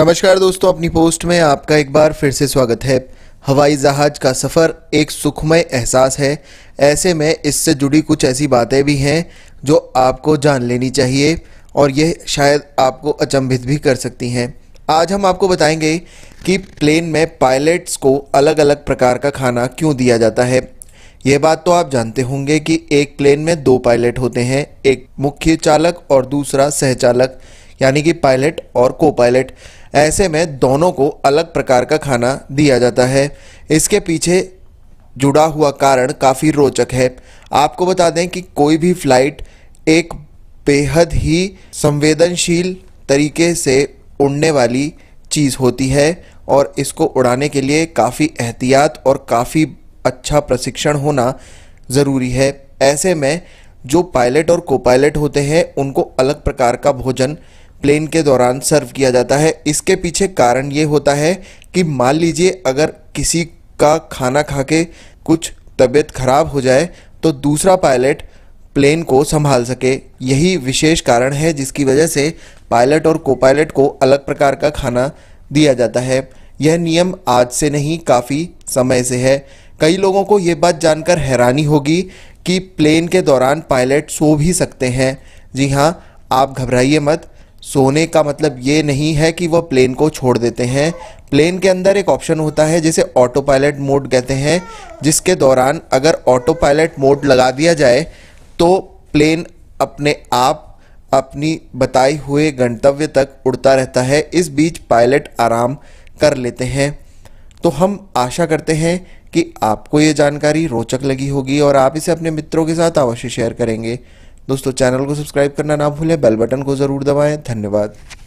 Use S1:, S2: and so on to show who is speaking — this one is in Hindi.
S1: नमस्कार दोस्तों अपनी पोस्ट में आपका एक बार फिर से स्वागत है हवाई जहाज का सफ़र एक सुखमय एहसास है ऐसे में इससे जुड़ी कुछ ऐसी बातें भी हैं जो आपको जान लेनी चाहिए और यह शायद आपको अचंभित भी कर सकती हैं आज हम आपको बताएंगे कि प्लेन में पायलट्स को अलग अलग प्रकार का खाना क्यों दिया जाता है यह बात तो आप जानते होंगे कि एक प्लेन में दो पायलट होते हैं एक मुख्य चालक और दूसरा सहचालक यानी कि पायलट और को पायलट ऐसे में दोनों को अलग प्रकार का खाना दिया जाता है इसके पीछे जुड़ा हुआ कारण काफ़ी रोचक है आपको बता दें कि कोई भी फ्लाइट एक बेहद ही संवेदनशील तरीके से उड़ने वाली चीज़ होती है और इसको उड़ाने के लिए काफ़ी एहतियात और काफ़ी अच्छा प्रशिक्षण होना ज़रूरी है ऐसे में जो पायलट और को पायलट होते हैं उनको अलग प्रकार का भोजन प्लेन के दौरान सर्व किया जाता है इसके पीछे कारण ये होता है कि मान लीजिए अगर किसी का खाना खा के कुछ तबीयत खराब हो जाए तो दूसरा पायलट प्लेन को संभाल सके यही विशेष कारण है जिसकी वजह से पायलट और कोपायलट को अलग प्रकार का खाना दिया जाता है यह नियम आज से नहीं काफ़ी समय से है कई लोगों को ये बात जानकर हैरानी होगी कि प्लेन के दौरान पायलट सो भी सकते हैं जी हाँ आप घबराइए मत सोने का मतलब ये नहीं है कि वह प्लेन को छोड़ देते हैं प्लेन के अंदर एक ऑप्शन होता है जिसे ऑटो पायलट मोड कहते हैं जिसके दौरान अगर ऑटो पायलट मोड लगा दिया जाए तो प्लेन अपने आप अपनी बताए हुए गंतव्य तक उड़ता रहता है इस बीच पायलट आराम कर लेते हैं तो हम आशा करते हैं कि आपको ये जानकारी रोचक लगी होगी और आप इसे अपने मित्रों के साथ अवश्य शेयर करेंगे दोस्तों चैनल को सब्सक्राइब करना ना भूलें बेल बटन को ज़रूर दबाएं धन्यवाद